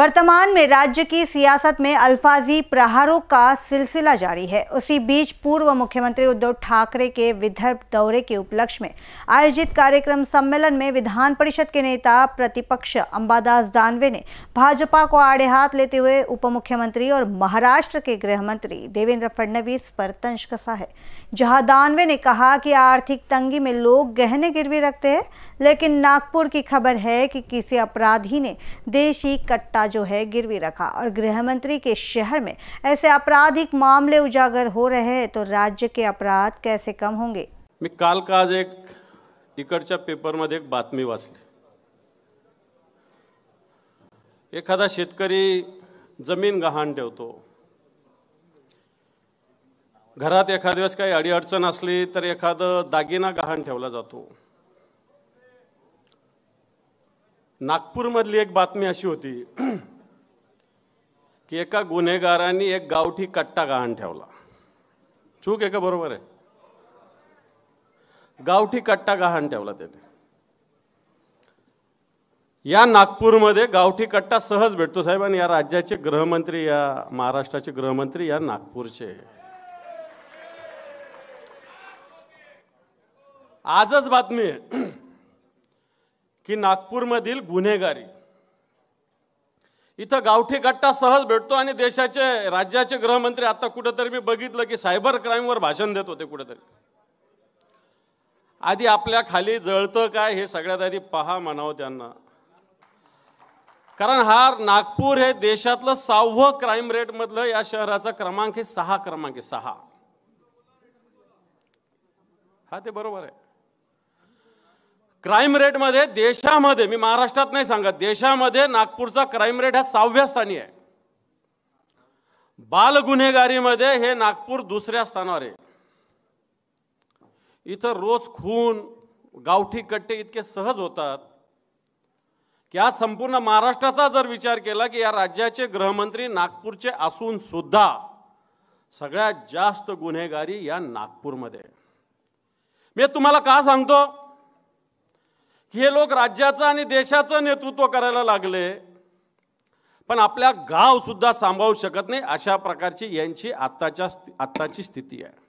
वर्तमान में राज्य की सियासत में अल्फाजी प्रहारों का सिलसिला जारी है उसी बीच पूर्व मुख्यमंत्री उद्धव ठाकरे के विदर्भ दौरे के उपलक्ष्य में आयोजित कार्यक्रम सम्मेलन में विधान परिषद के नेता प्रतिपक्ष अंबादास दानवे ने भाजपा को आड़े हाथ लेते हुए उप मुख्यमंत्री और महाराष्ट्र के गृह मंत्री देवेंद्र फडणवीस पर तंज कसा है जहां दानवे ने कहा कि आर्थिक तंगी में लोग गहने गिरवी रखते हैं लेकिन नागपुर की खबर है कि किसी अपराधी ने देशी कट्टा जो है गिरवी रखा और गृह मंत्री के शहर में ऐसे आपराधिक मामले उजागर हो रहे हैं तो राज्य के अपराध कैसे कम होंगे मी काल का आज एक इकड़ा पेपर एक बातमी वाचली एखादा शेतकरी जमीन गहाण ठेवतो घरात एखाद्या वेळेस काही अडीअडचण असली तर एखादं दागिना गहाण ठेवला जातो नागपूरमधली एक बातमी अशी होती की एका गुन्हेगारांनी एक गावठी कट्टा गहाण ठेवला चूक आहे का बरोबर आहे गावठी कट्टा गहाण ठेवला त्याने या नागपूरमध्ये गावठी कट्टा सहज भेटतो साहेब आणि या राज्याचे गृहमंत्री या महाराष्ट्राचे गृहमंत्री या नागपूरचे आजच बातमी आहे की नागपूरमधील गुन्हेगारी इथं गावठी गट्टा सहज भेटतो आणि देशाचे राज्याचे गृहमंत्री आता कुठंतरी मी बघितलं की सायबर क्राईमवर भाषण देत होते कुठंतरी आधी आपल्या खाली जळतं काय हे सगळ्यात आधी पहा म्हणावं त्यांना कारण हा नागपूर हे देशातलं सहावं क्राईम मधलं या शहराचा क्रमांक हे सहा क्रमांक आहे सहा हा ते बरोबर आहे क्राईम रेटमध्ये देशामध्ये मी महाराष्ट्रात नाही सांगत देशामध्ये नागपूरचा क्राईम रेट हा सहाव्या स्थानी आहे बाल गुन्हेगारीमध्ये हे नागपूर दुसऱ्या स्थानावर आहे इथं रोज खून गावठी कट्टे इतके सहज होतात की आज संपूर्ण महाराष्ट्राचा जर विचार केला की या राज्याचे गृहमंत्री नागपूरचे असून सुद्धा सगळ्यात जास्त गुन्हेगारी या नागपूरमध्ये मी तुम्हाला का सांगतो हे लोक राज्याचं आणि देशाचं नेतृत्व करायला लागले पण आपल्या गावसुद्धा सांभाळू शकत नाही अशा प्रकारची यांची आत्ताच्या आत्ताची स्थिती आहे